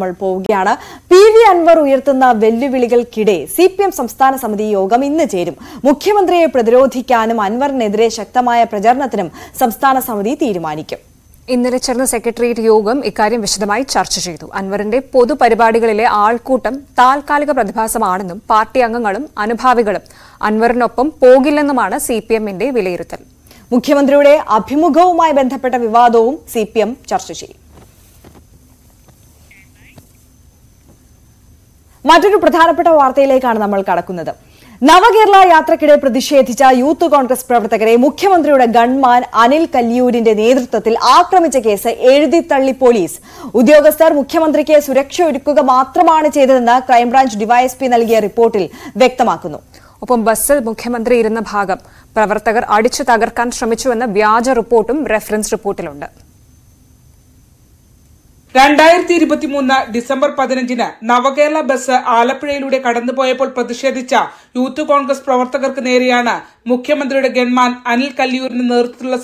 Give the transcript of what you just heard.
നമ്മൾ പോവുകയാണ് P V Anwar ഉയർത്തുന്ന വെല്ലുവിളികൾക്കിടെ സി പി എം സംസ്ഥാന സമിതി യോഗം ഇന്ന് ചേരും മുഖ്യമന്ത്രിയെ പ്രതിരോധിക്കാനും അൻവറിനെതിരെ ശക്തമായ പ്രചരണത്തിനും സംസ്ഥാന സമിതി തീരുമാനിക്കും ഇന്നലെ ചേർന്ന സെക്രട്ടേറിയറ്റ് യോഗം ഇക്കാര്യം വിശദമായി ചർച്ച ചെയ്തു അൻവറിന്റെ പൊതുപരിപാടികളിലെ ആൾക്കൂട്ടം താൽക്കാലിക പ്രതിഭാസമാണെന്നും പാർട്ടി അംഗങ്ങളും അനുഭാവികളും അൻവറിനൊപ്പം പോകില്ലെന്നുമാണ് സി പി എമ്മിന്റെ വിലയിരുത്തൽ മുഖ്യമന്ത്രിയുടെ അഭിമുഖവുമായി ബന്ധപ്പെട്ട വിവാദവും സി പി എം ചർച്ച ചെയ്യും മറ്റൊരു പ്രധാനപ്പെട്ട വാർത്തയിലേക്കാണ് നമ്മൾ കടക്കുന്നത് നവകേരള യാത്രക്കിടെ പ്രതിഷേധിച്ച യൂത്ത് കോൺഗ്രസ് പ്രവർത്തകരെ മുഖ്യമന്ത്രിയുടെ ഗൺമാൻ അനിൽ കല്യൂരിന്റെ നേതൃത്വത്തിൽ ആക്രമിച്ച കേസ് എഴുതിത്തള്ളി പോലീസ് ഉദ്യോഗസ്ഥർ മുഖ്യമന്ത്രിക്ക് സുരക്ഷ ഒരുക്കുക മാത്രമാണ് ചെയ്തതെന്ന് ക്രൈംബ്രാഞ്ച് ഡിവൈഎസ്പി നൽകിയ റിപ്പോർട്ടിൽ വ്യക്തമാക്കുന്നു ഒപ്പം ബസ്സിൽ മുഖ്യമന്ത്രി ഇരുന്ന ഭാഗം പ്രവർത്തകർ അടിച്ചു തകർക്കാൻ ശ്രമിച്ചുവെന്ന വ്യാജ റിപ്പോർട്ടും റെഫറൻസ് റിപ്പോർട്ടിലുണ്ട് രണ്ടായിരത്തി മൂന്ന് ഡിസംബർ പതിനഞ്ചിന് നവകേരള ബസ് ആലപ്പുഴയിലൂടെ കടന്നുപോയപ്പോൾ പ്രതിഷേധിച്ച യൂത്ത് കോൺഗ്രസ് പ്രവർത്തകർക്ക് നേരെയാണ് മുഖ്യമന്ത്രിയുടെ ഗൺമാൻ അനിൽ കല്ലിയൂരിന്റെ നേതൃത്വത്തിലുള്ള